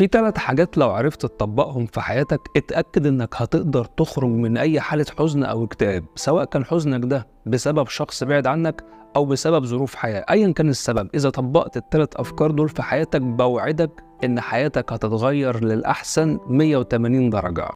في ثلاث حاجات لو عرفت تطبقهم في حياتك اتأكد انك هتقدر تخرج من اي حالة حزن او اكتئاب سواء كان حزنك ده بسبب شخص بعد عنك او بسبب ظروف حياة ايا كان السبب اذا طبقت الثلاث افكار دول في حياتك بوعدك ان حياتك هتتغير للاحسن 180 درجة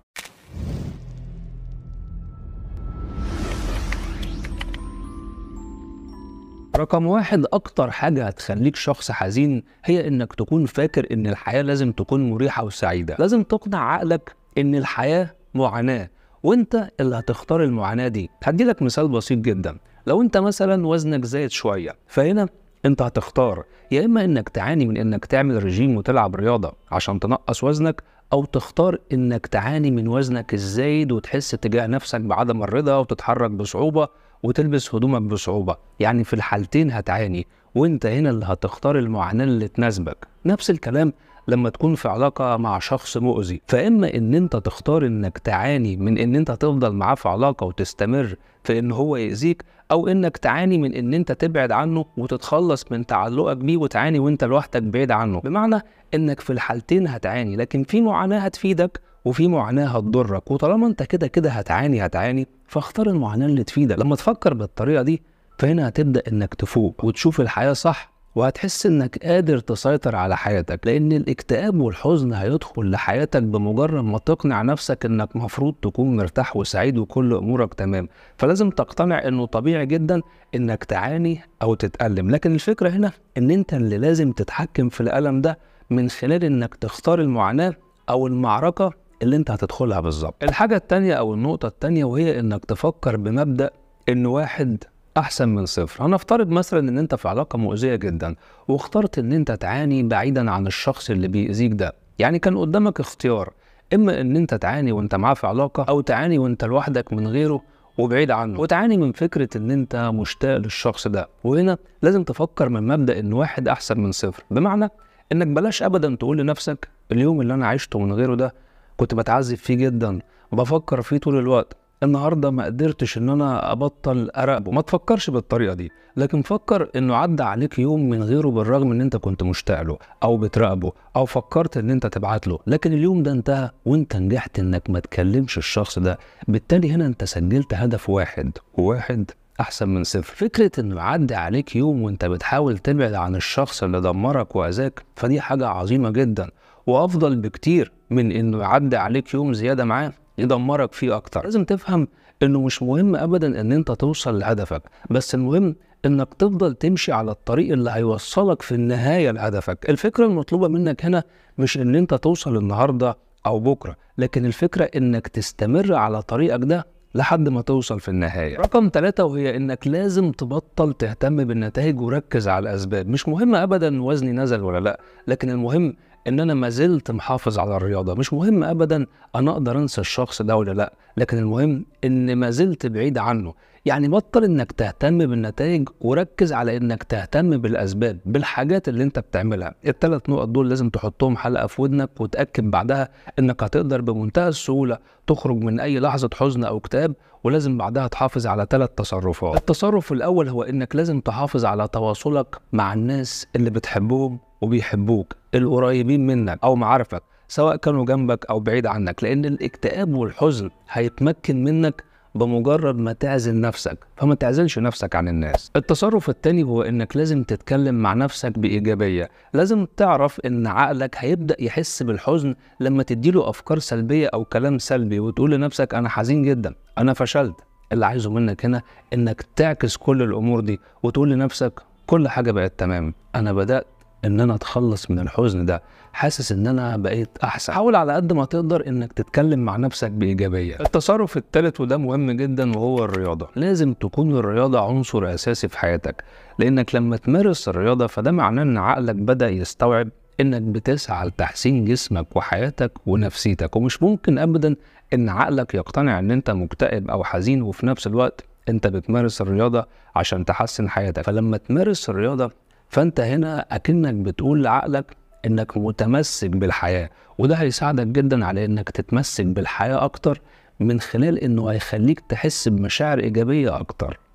رقم واحد أكتر حاجة هتخليك شخص حزين هي إنك تكون فاكر إن الحياة لازم تكون مريحة وسعيدة لازم تقنع عقلك إن الحياة معاناة وانت اللي هتختار المعاناة دي هديلك مثال بسيط جدا لو انت مثلا وزنك زايد شوية فهنا انت هتختار يا اما انك تعاني من انك تعمل رجيم وتلعب رياضه عشان تنقص وزنك او تختار انك تعاني من وزنك الزايد وتحس تجاه نفسك بعدم الرضا وتتحرك بصعوبه وتلبس هدومك بصعوبة يعني في الحالتين هتعاني وانت هنا اللي هتختار المعاناة اللي تناسبك نفس الكلام لما تكون في علاقه مع شخص مؤذي فاما ان انت تختار انك تعاني من ان انت تفضل معاه في علاقه وتستمر في ان هو يأذيك او انك تعاني من ان انت تبعد عنه وتتخلص من تعلقك بيه وتعاني وانت لوحدك بعيد عنه بمعنى انك في الحالتين هتعاني لكن في معاناه هتفيدك وفي معاناه هتضرك وطالما انت كده كده هتعاني هتعاني فاختار المعاناه اللي تفيدك لما تفكر بالطريقه دي فهنا هتبدا انك تفوق وتشوف الحياه صح وهتحس انك قادر تسيطر على حياتك لان الاكتئاب والحزن هيدخل لحياتك بمجرد ما تقنع نفسك انك مفروض تكون مرتاح وسعيد وكل امورك تمام فلازم تقتنع انه طبيعي جدا انك تعاني او تتألم لكن الفكرة هنا ان انت اللي لازم تتحكم في الألم ده من خلال انك تختار المعاناة او المعركة اللي انت هتدخلها بالظبط الحاجة التانية او النقطة التانية وهي انك تفكر بمبدأ ان واحد احسن من صفر هنفترض مثلا ان انت في علاقه مؤذيه جدا واخترت ان انت تعاني بعيدا عن الشخص اللي بيأذيك ده يعني كان قدامك اختيار اما ان انت تعاني وانت معاه في علاقه او تعاني وانت لوحدك من غيره وبعيد عنه وتعاني من فكره ان انت مشتاق للشخص ده وهنا لازم تفكر من مبدا ان واحد احسن من صفر بمعنى انك بلاش ابدا تقول لنفسك اليوم اللي انا عشته من غيره ده كنت بتعذب فيه جدا بفكر فيه طول الوقت النهارده ما قدرتش ان انا ابطل اراقبه ما تفكرش بالطريقه دي لكن فكر انه عدى عليك يوم من غيره بالرغم ان انت كنت مشتاق له او بتراقبه او فكرت ان انت تبعت له لكن اليوم ده انتهى وانت نجحت انك ما تكلمش الشخص ده بالتالي هنا انت سجلت هدف واحد وواحد احسن من صفر فكره انه يعدي عليك يوم وانت بتحاول تبعد عن الشخص اللي دمرك واذاك فدي حاجه عظيمه جدا وافضل بكتير من انه يعدي عليك يوم زياده معاه يدمرك فيه اكتر لازم تفهم انه مش مهم ابدا ان انت توصل لهدفك بس المهم انك تفضل تمشي على الطريق اللي هيوصلك في النهايه لهدفك الفكره المطلوبه منك هنا مش ان انت توصل النهارده او بكره لكن الفكره انك تستمر على طريقك ده لحد ما توصل في النهاية رقم ثلاثة وهي انك لازم تبطل تهتم بالنتائج وركز على الاسباب مش مهم ابدا وزني نزل ولا لا لكن المهم ان انا ما زلت محافظ على الرياضه مش مهم ابدا انا اقدر انسى الشخص ده ولا لا لكن المهم ان ما زلت بعيد عنه يعني بطل انك تهتم بالنتائج وركز على انك تهتم بالاسباب بالحاجات اللي انت بتعملها الثلاث نقط دول لازم تحطهم حلقه في ودنك وتاكد بعدها انك هتقدر بمنتهى السهوله تخرج من اي لحظه حزن او اكتئاب ولازم بعدها تحافظ على ثلاث تصرفات التصرف الاول هو انك لازم تحافظ على تواصلك مع الناس اللي بتحبهم وبيحبوك القريبين منك او معارفك سواء كانوا جنبك او بعيد عنك لان الاكتئاب والحزن هيتمكن منك بمجرد ما تعزل نفسك فما تعزلش نفسك عن الناس التصرف الثاني هو انك لازم تتكلم مع نفسك بإيجابية لازم تعرف ان عقلك هيبدأ يحس بالحزن لما تديله افكار سلبية او كلام سلبي وتقول لنفسك انا حزين جدا انا فشلت اللي عايزه منك هنا انك تعكس كل الامور دي وتقول لنفسك كل حاجة بقت تمام انا بدأت ان انا اتخلص من الحزن ده حاسس ان انا بقيت احسن حاول على قد ما تقدر انك تتكلم مع نفسك بايجابيه التصرف الثالث وده مهم جدا وهو الرياضه لازم تكون الرياضه عنصر اساسي في حياتك لانك لما تمارس الرياضه فده معناه ان عقلك بدا يستوعب انك بتسعى لتحسين جسمك وحياتك ونفسيتك ومش ممكن ابدا ان عقلك يقتنع ان انت مكتئب او حزين وفي نفس الوقت انت بتمارس الرياضه عشان تحسن حياتك فلما تمارس الرياضه فانت هنا اكنك بتقول لعقلك انك متمسك بالحياه وده هيساعدك جدا على انك تتمسك بالحياه اكتر من خلال انه هيخليك تحس بمشاعر ايجابيه اكتر